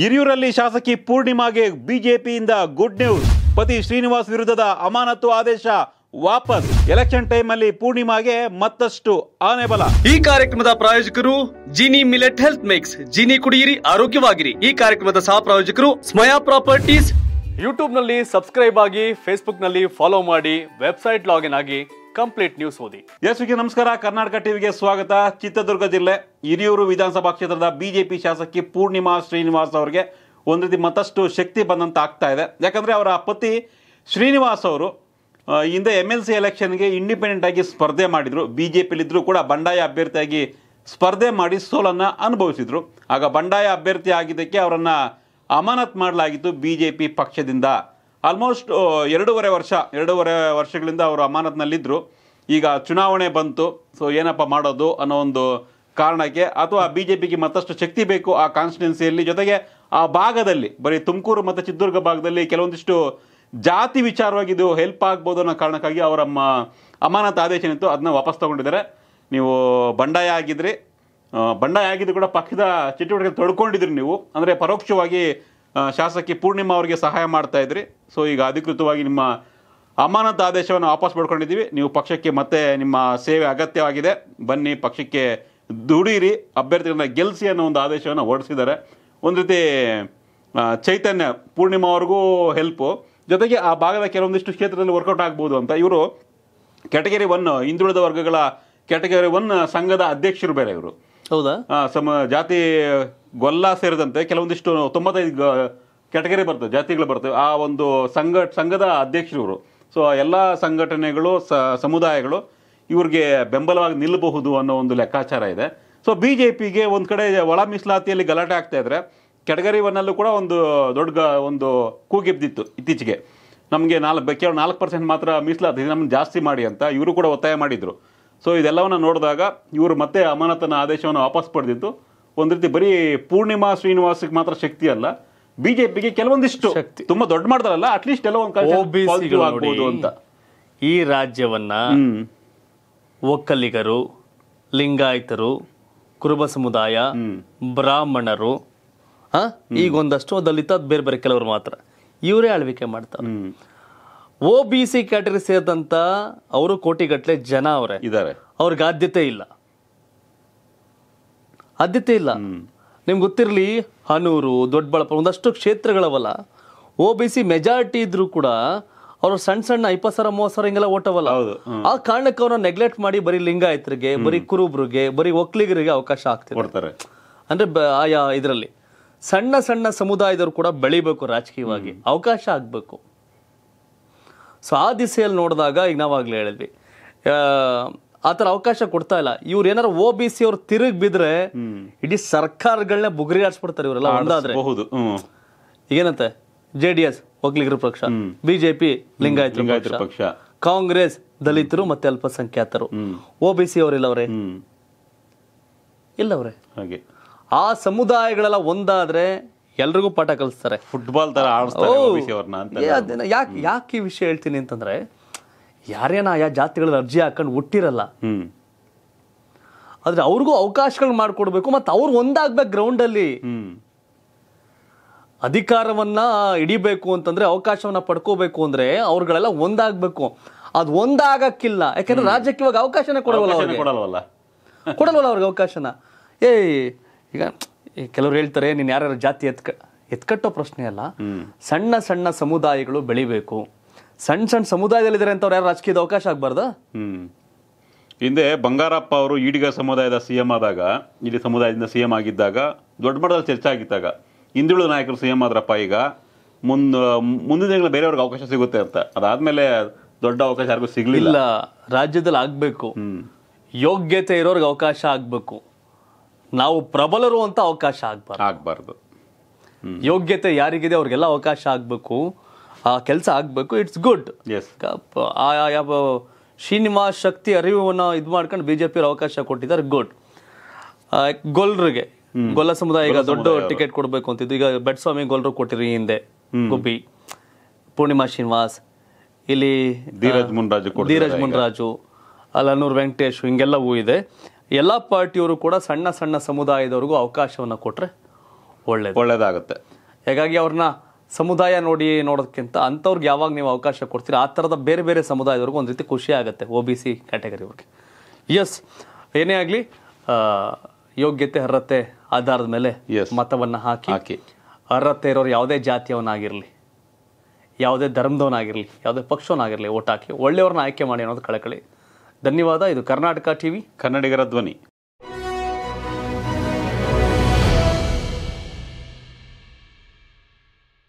ಹಿರಿಯೂರಲ್ಲಿ ಶಾಸಕಿ ಪೂರ್ಣಿಮಾಗೆ ಬಿಜೆಪಿಯಿಂದ good news ಪತಿ ಶ್ರೀನಿವಾಸ್ ವಿರುದ್ಧದ ಅಮಾನತು ಆದೇಶ ವಾಪಸ್ ಎಲೆಕ್ಷನ್ ಟೈಮ್ ಅಲ್ಲಿ ಪೂರ್ಣಿಮಾಗೆ ಮತ್ತಷ್ಟು ಆನೆಬಲ ಈ ಕಾರ್ಯಕ್ರಮದ ಪ್ರಾಯೋಜಕರು Jini millet health mix Jini ಕುಡಿಯಿರಿ ಆರೋಗ್ಯವಾಗಿರಿ ಈ ಕಾರ್ಯಕ್ರಮದ ಸಹ ಪ್ರಾಯೋಜಕರು ಸ್ಮಯಾ ಪ್ರಾಪರ್ಟೀಸ್ ಯೂಟ್ಯೂಬ್ನಲ್ಲಿ ಸಬ್ಸ್ಕ್ರೈಬ್ ಆಗಿ ನಲ್ಲಿ ಫಾಲೋ ಮಾಡಿ ವೆಬ್ಸೈಟ್ ಲಾಗಿನ್ ಆಗಿ ಕಂಪ್ಲೀಟ್ ನ್ಯೂಸ್ ಓದಿ ವಿಕೆ ನಮಸ್ಕಾರ ಕರ್ನಾಟಕ ಟಿವಿಗೆ ಸ್ವಾಗತ ಚಿತ್ರದುರ್ಗ ಜಿಲ್ಲೆ ಹಿರಿಯೂರು ವಿಧಾನಸಭಾ ಕ್ಷೇತ್ರದ ಬಿಜೆಪಿ ಶಾಸಕಿ ಪೂರ್ಣಿಮಾ ಶ್ರೀನಿವಾಸ್ ಅವರಿಗೆ ಒಂದು ರೀತಿ ಮತ್ತಷ್ಟು ಶಕ್ತಿ ಬಂದಂತ ಆಗ್ತಾ ಇದೆ ಯಾಕಂದ್ರೆ ಅವರ ಪತಿ ಶ್ರೀನಿವಾಸ್ ಅವರು ಹಿಂದೆ ಎಮ್ ಎಲ್ ಸಿ ಎಲೆಕ್ಷನ್ಗೆ ಇಂಡಿಪೆಂಡೆಂಟ್ ಆಗಿ ಸ್ಪರ್ಧೆ ಮಾಡಿದ್ರು ಬಿ ಜೆ ಪಿಲಿದ್ರು ಕೂಡ ಬಂಡಾಯ ಅಭ್ಯರ್ಥಿಯಾಗಿ ಸ್ಪರ್ಧೆ ಮಾಡಿ ಸೋಲನ್ನು ಅನುಭವಿಸಿದ್ರು ಆಗ ಬಂಡಾಯ ಅಭ್ಯರ್ಥಿ ಆಗಿದ್ದಕ್ಕೆ ಅವರನ್ನು ಅಮಾನತ್ ಮಾಡಲಾಗಿತ್ತು ಬಿ ಜೆ ಪಿ ಪಕ್ಷದಿಂದ ಆಲ್ಮೋಸ್ಟ್ uh, ಎರಡೂವರೆ ವರ್ಷ ಎರಡೂವರೆ ವರ್ಷಗಳಿಂದ ಅವರು ಅಮಾನತ್ನಲ್ಲಿದ್ದರು ಈಗ ಚುನಾವಣೆ ಬಂತು ಸೊ ಏನಪ್ಪ ಮಾಡೋದು ಅನ್ನೋ ಒಂದು ಕಾರಣಕ್ಕೆ ಅಥವಾ ಬಿ ಜೆ ಪಿಗೆ ಮತ್ತಷ್ಟು ಶಕ್ತಿ ಬೇಕು ಆ ಕಾನ್ಸ್ಟಿಟ್ಯುನ್ಸಿಯಲ್ಲಿ ಜೊತೆಗೆ ಆ ಭಾಗದಲ್ಲಿ ಬರೀ ತುಮಕೂರು ಮತ್ತು ಚಿತ್ರದುರ್ಗ ಭಾಗದಲ್ಲಿ ಕೆಲವೊಂದಿಷ್ಟು ಜಾತಿ ವಿಚಾರವಾಗಿ ಇದು ಹೆಲ್ಪ್ ಆಗ್ಬೋದು ಅನ್ನೋ ಕಾರಣಕ್ಕಾಗಿ ಅವರ ಅಮಾನತ್ ಆದೇಶ ಏನಿತ್ತು ಅದನ್ನ ವಾಪಸ್ ತಗೊಂಡಿದ್ದಾರೆ ನೀವು ಬಂಡಾಯ ಆಗಿದ್ರಿ ಬಂಡಾಯ ಆಗಿದ್ದು ಕೂಡ ಪಕ್ಷದ ಚಟುವಟಿಕೆ ತೊಡ್ಕೊಂಡಿದ್ರಿ ನೀವು ಅಂದರೆ ಪರೋಕ್ಷವಾಗಿ ಶಾಸಕಿ ಪೂರ್ಣಿಮಾ ಅವರಿಗೆ ಸಹಾಯ ಮಾಡ್ತಾ ಇದ್ರಿ ಸೊ ಈಗ ಅಧಿಕೃತವಾಗಿ ನಿಮ್ಮ ಅಮಾನತ್ ಆದೇಶವನ್ನು ವಾಪಸ್ ಪಡ್ಕೊಂಡಿದ್ದೀವಿ ನೀವು ಪಕ್ಷಕ್ಕೆ ಮತ್ತೆ ನಿಮ್ಮ ಸೇವೆ ಅಗತ್ಯವಾಗಿದೆ ಬನ್ನಿ ಪಕ್ಷಕ್ಕೆ ದುಡೀರಿ ಅಭ್ಯರ್ಥಿಗಳನ್ನ ಗೆಲ್ಲಿಸಿ ಅನ್ನೋ ಒಂದು ಆದೇಶವನ್ನು ಹೊರಡಿಸಿದ್ದಾರೆ ಒಂದು ರೀತಿ ಚೈತನ್ಯ ಪೂರ್ಣಿಮಾ ಅವ್ರಿಗೂ ಹೆಲ್ಪು ಜೊತೆಗೆ ಆ ಭಾಗದ ಕೆಲವೊಂದಿಷ್ಟು ಕ್ಷೇತ್ರದಲ್ಲಿ ವರ್ಕೌಟ್ ಆಗ್ಬೋದು ಅಂತ ಇವರು ಕ್ಯಾಟಗರಿ ಒನ್ ಹಿಂದುಳಿದ ವರ್ಗಗಳ ಕ್ಯಾಟಗರಿ ಒನ್ ಸಂಘದ ಅಧ್ಯಕ್ಷರು ಬೇರೆ ಇವರು ಹೌದಾ ಸಮ ಜಾತಿ ಗೊಲ್ಲ ಸೇರಿದಂತೆ ಕೆಲವೊಂದಿಷ್ಟು ತೊಂಬತ್ತೈದು ಕೆಟಗರಿ ಬರ್ತವೆ ಜಾತಿಗಳು ಬರ್ತವೆ ಆ ಒಂದು ಸಂಘ ಸಂಘದ ಅಧ್ಯಕ್ಷರು ಸೊ ಎಲ್ಲ ಸಂಘಟನೆಗಳು ಸಮುದಾಯಗಳು ಇವ್ರಿಗೆ ಬೆಂಬಲವಾಗಿ ನಿಲ್ಲಬಹುದು ಅನ್ನೋ ಒಂದು ಲೆಕ್ಕಾಚಾರ ಇದೆ ಸೊ ಬಿ ಜೆ ಪಿಗೆ ಒಂದು ಕಡೆ ಒಳ ಮೀಸಲಾತಿಯಲ್ಲಿ ಗಲಾಟೆ ಆಗ್ತಾ ಇದ್ರೆ ಕೆಟಗರಿ ಒನ್ನಲ್ಲೂ ಕೂಡ ಒಂದು ದೊಡ್ಡ ಒಂದು ಕೂಗಿಬ್ದಿತ್ತು ಇತ್ತೀಚೆಗೆ ನಮಗೆ ನಾಲ್ಕು ಕೇವಲ ನಾಲ್ಕು ಪರ್ಸೆಂಟ್ ಮಾತ್ರ ಮೀಸಲಾತಿ ನಮ್ಮನ್ನು ಜಾಸ್ತಿ ಮಾಡಿ ಅಂತ ಇವರು ಕೂಡ ಒತ್ತಾಯ ಮಾಡಿದರು ಸೊ ಇದೆಲ್ಲವನ್ನು ನೋಡಿದಾಗ ಇವರು ಮತ್ತೆ ಅಮಾನತನ ಆದೇಶವನ್ನು ವಾಪಸ್ ಪಡೆದಿದ್ದು ಒಂದು ರೀತಿ ಬರೀ ಪೂರ್ಣಿಮಾ ಶ್ರೀನಿವಾಸಕ್ಕೆ ಮಾತ್ರ ಶಕ್ತಿ ಅಲ್ಲ ಬಿಜೆಪಿಗೆ ಕೆಲವೊಂದಿಷ್ಟು ತುಂಬಾ ದೊಡ್ಡ ಮಾಡ್ತಾರಲ್ಲ ಅಟ್ಲೀಸ್ಟ್ ಕೆಲವೊಂದು ಅಂತ ಈ ರಾಜ್ಯವನ್ನ ಒಕ್ಕಲಿಗರು ಲಿಂಗಾಯತರು ಕುರುಬ ಸಮುದಾಯ ಬ್ರಾಹ್ಮಣರು ಈಗ ಒಂದಷ್ಟು ದಲಿತ ಬೇರೆ ಬೇರೆ ಕೆಲವರು ಮಾತ್ರ ಇವರೇ ಆಳ್ವಿಕೆ ಮಾಡ್ತಾರೆ ಒ ಬಿ ಸಿ ಕ್ಯಾಟಗರಿ ಸೇರಿದಂತ ಅವರು ಕೋಟಿಗಟ್ಟಲೆ ಜನ ಅವರೇ ಇದ್ದಾರೆ ಅವ್ರಿಗೆ ಆದ್ಯತೆ ಇಲ್ಲ ಆದ್ಯತೆ ಇಲ್ಲ ನಿಮ್ಗೆ ಗೊತ್ತಿರಲಿ ಹನೂರು ದೊಡ್ಡಬಳ್ಳಾಪುರ ಒಂದಷ್ಟು ಕ್ಷೇತ್ರಗಳವಲ್ಲ ಓ ಬಿ ಸಿ ಮೆಜಾರಿಟಿ ಇದ್ರೂ ಕೂಡ ಅವರು ಸಣ್ಣ ಸಣ್ಣ ಇಪ್ಪತ್ತು ಮೂವತ್ತು ಸಾವಿರ ಹಿಂಗೆಲ್ಲ ಓಟವಲ್ಲ ಆ ಕಾರಣಕ್ಕೆ ಅವ್ರನ್ನ ನೆಗ್ಲೆಕ್ಟ್ ಮಾಡಿ ಬರೀ ಲಿಂಗಾಯತರಿಗೆ ಬರೀ ಕುರುಬ್ರಿಗೆ ಬರೀ ಒಕ್ಲಿಗರಿಗೆ ಅವಕಾಶ ಆಗ್ತಿರ್ತಾರೆ ಅಂದ್ರೆ ಆಯಾ ಇದರಲ್ಲಿ ಸಣ್ಣ ಸಣ್ಣ ಸಮುದಾಯದವರು ಕೂಡ ಬೆಳಿಬೇಕು ರಾಜಕೀಯವಾಗಿ ಅವಕಾಶ ಆಗಬೇಕು ಸೊ ಆ ದಿಸೆಯಲ್ಲಿ ನೋಡಿದಾಗ ಈಗ ನಾವಾಗಲೇ ಹೇಳಿದ್ವಿ ಆತರ ಅವಕಾಶ ಕೊಡ್ತಾ ಇಲ್ಲ ಇವ್ರು ಏನಾರ ಓ ಬಿ ಸಿ ಅವ್ರು ತಿರುಗ್ ಬಿದ್ರೆ ಇಡೀ ಸರ್ಕಾರಗಳನ್ನ ಬುಗುರಿ ಆಡ್ಸ್ಬಿಡ್ತಾರೆ ಇವರೆಲ್ಲ ಒಂದಾದ್ರೆ ಹೌದು ಈಗೇನಂತೆ ಜೆ ಡಿ ಎಸ್ ಪಕ್ಷ ಬಿಜೆಪಿ ಲಿಂಗಾಯತ ಪಕ್ಷ ಕಾಂಗ್ರೆಸ್ ದಲಿತರು ಮತ್ತೆ ಅಲ್ಪಸಂಖ್ಯಾತರು ಓ ಬಿ ಸಿ ಅವರಿಲ್ಲವ್ರೆ ಇಲ್ಲವ್ರೆ ಹಾಗೆ ಆ ಸಮುದಾಯಗಳೆಲ್ಲ ಒಂದಾದ್ರೆ ಎಲ್ರಿಗೂ ಪಾಠ ಕಲಿಸ್ತಾರೆ ಫುಟ್ಬಾಲ್ ತರ ಯಾಕೆ ಯಾಕೆ ಈ ವಿಷಯ ಹೇಳ್ತೀನಿ ಅಂತಂದ್ರೆ ಯಾರೇನ ಆಯಾ ಜಾತಿಗಳ ಅರ್ಜಿ ಹಾಕೊಂಡು ಒಟ್ಟಿರಲ್ಲ ಆದ್ರೆ ಅವ್ರಿಗೂ ಅವಕಾಶಗಳು ಮಾಡಿಕೊಡ್ಬೇಕು ಮತ್ತೆ ಅವ್ರು ಒಂದಾಗ್ಬೇಕು ಅಲ್ಲಿ ಅಧಿಕಾರವನ್ನ ಹಿಡಿಬೇಕು ಅಂತಂದ್ರೆ ಅವಕಾಶವನ್ನ ಪಡ್ಕೋಬೇಕು ಅಂದ್ರೆ ಅವ್ರಗಳೆಲ್ಲ ಒಂದಾಗ್ಬೇಕು ಅದು ಒಂದಾಗಕ್ಕಿಲ್ಲ ಯಾಕಂದ್ರೆ ರಾಜ್ಯಕ್ಕೆ ಇವಾಗ ಅವಕಾಶನ ಕೊಡಲ್ವಲ್ಲ ಕೊಡಲ್ವಲ್ಲ ಅವ್ರಿಗೆ ಅವಕಾಶನ ಏಯ್ ಈಗ ಕೆಲವ್ರು ಹೇಳ್ತಾರೆ ನೀನ್ ಯಾರ್ಯಾರ ಜಾತಿ ಎತ್ಕ ಎತ್ಕಟ್ಟೋ ಪ್ರಶ್ನೆ ಅಲ್ಲ ಸಣ್ಣ ಸಣ್ಣ ಸಮುದಾಯಗಳು ಬೆಳಿಬೇಕು ಸಣ್ಣ ಸಣ್ಣ ಸಮುದಾಯದಲ್ಲಿದ್ದಾರೆ ಅಂತವ್ರು ಯಾರು ರಾಜಕೀಯದ ಅವಕಾಶ ಆಗಬಾರ್ದು ಹ್ಮ್ ಹಿಂದೆ ಬಂಗಾರಪ್ಪ ಅವರು ಈಡಿಗ ಸಮುದಾಯದ ಸಿಎಂ ಆದಾಗ ಇಡೀ ಸಮುದಾಯದಿಂದ ಸಿಎಂ ಆಗಿದ್ದಾಗ ದೊಡ್ಡ ಮಟ್ಟದಲ್ಲಿ ಚರ್ಚೆ ಆಗಿದ್ದಾಗ ಹಿಂದುಳಿದ ನಾಯಕರು ಸಿಎಂ ಆದ್ರಪ್ಪ ಈಗ ಮುಂದ ಮುಂದಿನ ದಿನಗಳು ಬೇರೆಯವ್ರಿಗೆ ಅವಕಾಶ ಸಿಗುತ್ತೆ ಅಂತ ಅದಾದ್ಮೇಲೆ ದೊಡ್ಡ ಅವಕಾಶ ಯಾರಿಗೂ ಸಿಗ್ಲಿಲ್ಲ ರಾಜ್ಯದಲ್ಲಿ ಆಗಬೇಕು ಹ್ಮ್ ಯೋಗ್ಯತೆ ಇರೋರ್ಗೆ ಅವಕಾಶ ಆಗಬೇಕು ನಾವು ಪ್ರಬಲರು ಅಂತ ಅವಕಾಶ ಆಗ್ಬಾರ್ದು ಆಗ್ಬಾರ್ದು ಯೋಗ್ಯತೆ ಯಾರಿಗಿದೆ ಅವ್ರಿಗೆಲ್ಲ ಅವಕಾಶ ಆಗಬೇಕು ಆ ಕೆಲಸ ಆಗಬೇಕು ಇಟ್ಸ್ ಗುಡ್ ಆ ಯಾವ ಶ್ರೀನಿವಾಸ್ ಶಕ್ತಿ ಅರಿವನ್ನು ಇದು ಮಾಡ್ಕೊಂಡು ರ ಅವಕಾಶ ಕೊಟ್ಟಿದ್ದಾರೆ ಗುಡ್ ಗೊಲ್ರಿಗೆ ಗೊಲ್ಲ ಸಮುದಾಯ ಈಗ ದೊಡ್ಡ ಟಿಕೆಟ್ ಕೊಡಬೇಕು ಅಂತಿದ್ದು ಈಗ ಬೆಟ್ಸ್ವಾಮಿ ಗೊಲ್ರು ಕೊಟ್ಟಿರಿ ಹಿಂದೆ ಗುಬ್ಬಿ ಪೂರ್ಣಿಮಾ ಶ್ರೀನಿವಾಸ್ ಇಲ್ಲಿ ಧೀರಜ್ ಮುನ್ರಾಜು ಧೀರಜ್ ಮುನ್ರಾಜು ಅಲ್ಲನೂರ್ ವೆಂಕಟೇಶ್ ಹಿಂಗೆಲ್ಲವೂ ಇದೆ ಎಲ್ಲ ಪಾರ್ಟಿಯವರು ಕೂಡ ಸಣ್ಣ ಸಣ್ಣ ಸಮುದಾಯದವ್ರಿಗೂ ಅವಕಾಶವನ್ನು ಕೊಟ್ಟರೆ ಒಳ್ಳೆ ಒಳ್ಳೇದಾಗುತ್ತೆ ಹಾಗಾಗಿ ಅವ್ರನ್ನ ಸಮುದಾಯ ನೋಡಿ ನೋಡೋದಕ್ಕಿಂತ ಅಂಥವ್ರಿಗೆ ಯಾವಾಗ ನೀವು ಅವಕಾಶ ಕೊಡ್ತೀರಾ ಆ ಥರದ ಬೇರೆ ಬೇರೆ ಸಮುದಾಯದವ್ರಿಗೂ ಒಂದು ರೀತಿ ಖುಷಿ ಆಗುತ್ತೆ ಒ ಬಿ ಸಿ ಅವ್ರಿಗೆ ಎಸ್ ಏನೇ ಆಗಲಿ ಯೋಗ್ಯತೆ ಅರ್ಹತೆ ಆಧಾರದ ಮೇಲೆ ಮತವನ್ನು ಹಾಕಿ ಹಾಕಿ ಅರ್ಹತೆ ಇರೋರು ಯಾವುದೇ ಜಾತಿಯವನಾಗಿರಲಿ ಯಾವುದೇ ಧರ್ಮದವನಾಗಿರಲಿ ಯಾವುದೇ ಪಕ್ಷವನ್ನಾಗಿರಲಿ ಓಟ್ ಹಾಕಿ ಒಳ್ಳೆಯವ್ರನ್ನ ಆಯ್ಕೆ ಮಾಡಿ ಅನ್ನೋದು ಕಳಕಳಿ ಧನ್ಯವಾದ ಇದು ಕರ್ನಾಟಕ ಟಿ ವಿ ಕನ್ನಡಿಗರ ಧ್ವನಿ